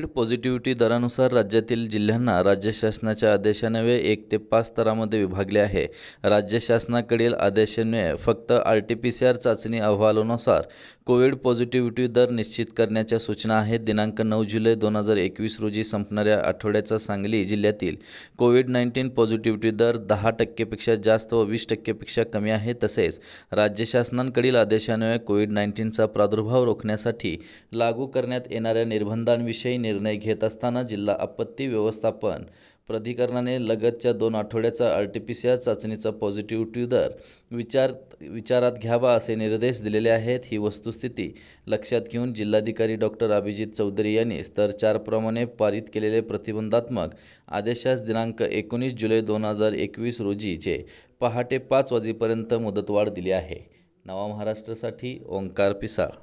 Covid positivity दरानुसार राज्यातील जिल्ह्यांना राज्य शासनाच्या आदेशान्वये एक ते पाच स्तरामध्ये विभागले आहे राज्य शासनाकडील आदेशान्वये फक्त R T P C R चाचणी अहवालानुसार कोविड पॉझिटिव्हिटी दर निश्चित करण्याच्या सूचना आहेत दिनांक नऊ जुलै दोन हजार एकवीस रोजी संपणाऱ्या आठवड्याचा सांगली जिल्ह्यातील कोविड नाईन्टीन पॉझिटिव्हिटी दर दहा टक्केपेक्षा जास्त व वीस टक्केपेक्षा कमी आहे तसेच राज्य शासनांकडील आदेशान्वये कोविड नाईन्टीनचा प्रादुर्भाव रोखण्यासाठी लागू करण्यात येणाऱ्या निर्बंधांविषयी निर्णय घेत असताना जिल्हा आपत्ती व्यवस्थापन प्राधिकरणाने लगतच्या दोन आठवड्याचा R T P C R चाचणीचा पॉझिटिव्हिटी दर विचार विचारात घ्यावा असे निर्देश दिलेले आहेत ही वस्तुस्थिती लक्षात घेऊन जिल्हाधिकारी डॉक्टर अभिजित चौधरी यांनी स्तर चारप्रमाणे पारित केलेले प्रतिबंधात्मक आदेशास दिनांक एकोणीस जुलै दोन हजार एकवीस रोजीचे पहाटे पाच वाजेपर्यंत मुदतवाढ दिली आहे नवा महाराष्ट्रासाठी ओंकार पिसाळ